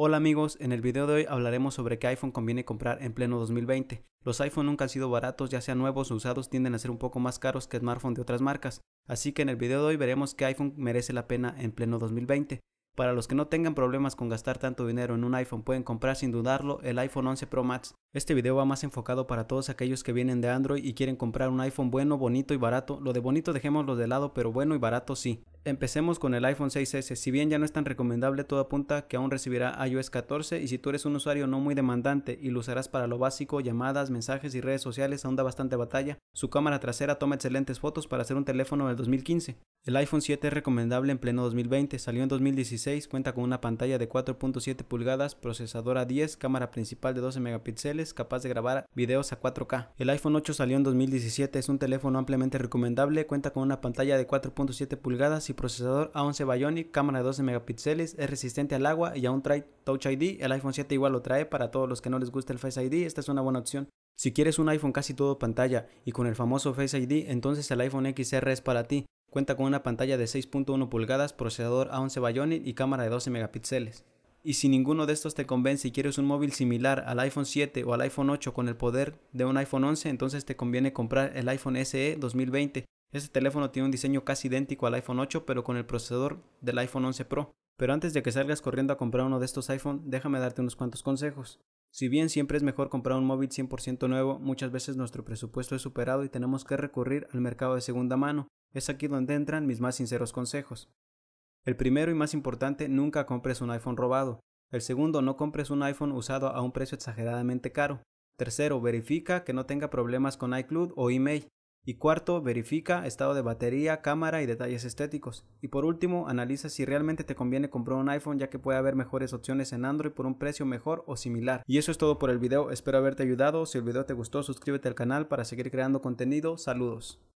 Hola amigos, en el video de hoy hablaremos sobre qué iPhone conviene comprar en pleno 2020. Los iPhone nunca han sido baratos, ya sean nuevos o usados, tienden a ser un poco más caros que smartphones de otras marcas. Así que en el video de hoy veremos qué iPhone merece la pena en pleno 2020. Para los que no tengan problemas con gastar tanto dinero en un iPhone, pueden comprar sin dudarlo el iPhone 11 Pro Max. Este video va más enfocado para todos aquellos que vienen de Android y quieren comprar un iPhone bueno, bonito y barato. Lo de bonito dejémoslo de lado, pero bueno y barato sí. Empecemos con el iPhone 6S. Si bien ya no es tan recomendable, todo apunta que aún recibirá iOS 14 y si tú eres un usuario no muy demandante y lo usarás para lo básico, llamadas, mensajes y redes sociales, aún da bastante batalla. Su cámara trasera toma excelentes fotos para hacer un teléfono del 2015. El iPhone 7 es recomendable en pleno 2020, salió en 2016, cuenta con una pantalla de 4.7 pulgadas, procesadora 10, cámara principal de 12 megapíxeles, capaz de grabar videos a 4K. El iPhone 8 salió en 2017, es un teléfono ampliamente recomendable, cuenta con una pantalla de 4.7 pulgadas y procesador A11 Bionic, cámara de 12 megapíxeles, es resistente al agua y aún trae Touch ID. El iPhone 7 igual lo trae para todos los que no les gusta el Face ID, esta es una buena opción. Si quieres un iPhone casi todo pantalla y con el famoso Face ID, entonces el iPhone XR es para ti. Cuenta con una pantalla de 6.1 pulgadas, procesador A11 Bionic y cámara de 12 megapíxeles. Y si ninguno de estos te convence y quieres un móvil similar al iPhone 7 o al iPhone 8 con el poder de un iPhone 11, entonces te conviene comprar el iPhone SE 2020. Este teléfono tiene un diseño casi idéntico al iPhone 8 pero con el procesador del iPhone 11 Pro. Pero antes de que salgas corriendo a comprar uno de estos iPhone, déjame darte unos cuantos consejos. Si bien siempre es mejor comprar un móvil 100% nuevo, muchas veces nuestro presupuesto es superado y tenemos que recurrir al mercado de segunda mano. Es aquí donde entran mis más sinceros consejos. El primero y más importante, nunca compres un iPhone robado. El segundo, no compres un iPhone usado a un precio exageradamente caro. Tercero, verifica que no tenga problemas con iCloud o email. Y cuarto, verifica estado de batería, cámara y detalles estéticos. Y por último, analiza si realmente te conviene comprar un iPhone ya que puede haber mejores opciones en Android por un precio mejor o similar. Y eso es todo por el video, espero haberte ayudado. Si el video te gustó, suscríbete al canal para seguir creando contenido. Saludos.